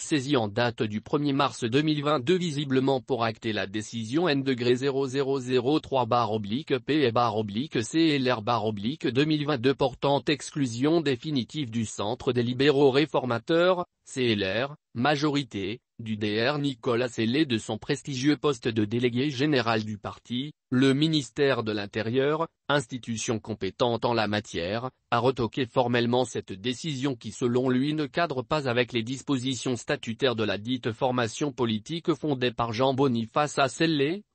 saisie en date du 1er mars 2022 visiblement pour acter la décision N-0003-P et CLR-2022 portant exclusion définitive du Centre des libéraux réformateurs, CLR, majorité, du DR Nicolas Sellé de son prestigieux poste de délégué général du parti, le ministère de l'Intérieur, institution compétente en la matière, a retoqué formellement cette décision qui selon lui ne cadre pas avec les dispositions statutaires de la dite formation politique fondée par Jean Boniface à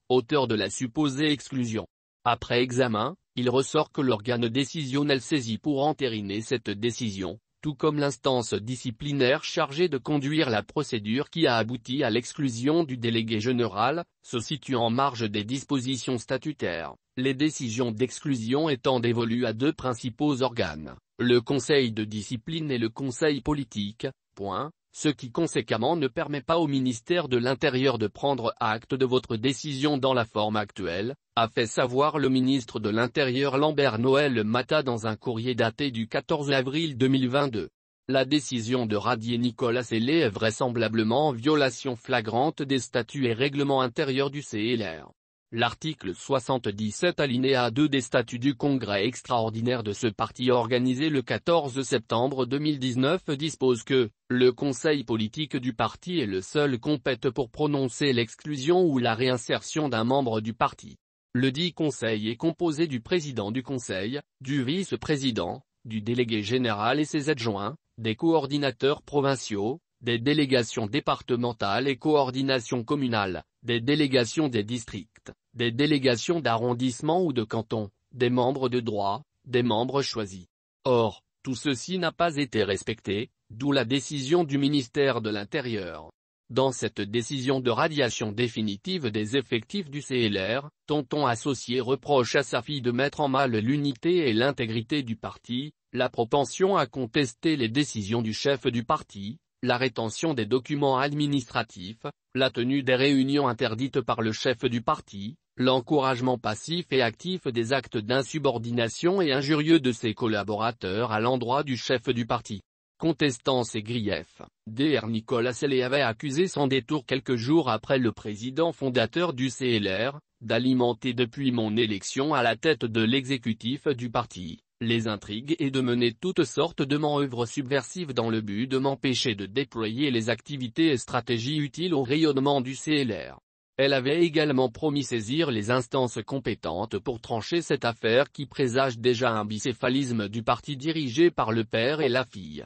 auteur de la supposée exclusion. Après examen, il ressort que l'organe décisionnel saisi pour entériner cette décision, tout comme l'instance disciplinaire chargée de conduire la procédure qui a abouti à l'exclusion du délégué général, se situe en marge des dispositions statutaires, les décisions d'exclusion étant dévolues à deux principaux organes, le Conseil de discipline et le Conseil politique, point, ce qui conséquemment ne permet pas au ministère de l'Intérieur de prendre acte de votre décision dans la forme actuelle, a fait savoir le ministre de l'Intérieur Lambert Noël Mata dans un courrier daté du 14 avril 2022. La décision de radier Nicolas Sélé est vraisemblablement en violation flagrante des statuts et règlements intérieurs du CLR. L'article 77 alinéa 2 des statuts du Congrès extraordinaire de ce parti organisé le 14 septembre 2019 dispose que, le Conseil politique du parti est le seul compète pour prononcer l'exclusion ou la réinsertion d'un membre du parti. Le dit Conseil est composé du président du Conseil, du vice-président, du délégué général et ses adjoints, des coordinateurs provinciaux, des délégations départementales et coordination communale » des délégations des districts, des délégations d'arrondissement ou de canton, des membres de droit, des membres choisis. Or, tout ceci n'a pas été respecté, d'où la décision du ministère de l'Intérieur. Dans cette décision de radiation définitive des effectifs du CLR, Tonton Associé reproche à sa fille de mettre en mal l'unité et l'intégrité du parti, la propension à contester les décisions du chef du parti, la rétention des documents administratifs, la tenue des réunions interdites par le chef du parti, l'encouragement passif et actif des actes d'insubordination et injurieux de ses collaborateurs à l'endroit du chef du parti. Contestant ces griefs, Dr Nicolas Selle avait accusé sans détour quelques jours après le président fondateur du CLR, d'alimenter depuis mon élection à la tête de l'exécutif du parti, les intrigues et de mener toutes sortes de manœuvres subversives dans le but de m'empêcher de déployer les activités et stratégies utiles au rayonnement du CLR. Elle avait également promis saisir les instances compétentes pour trancher cette affaire qui présage déjà un bicéphalisme du parti dirigé par le père et la fille.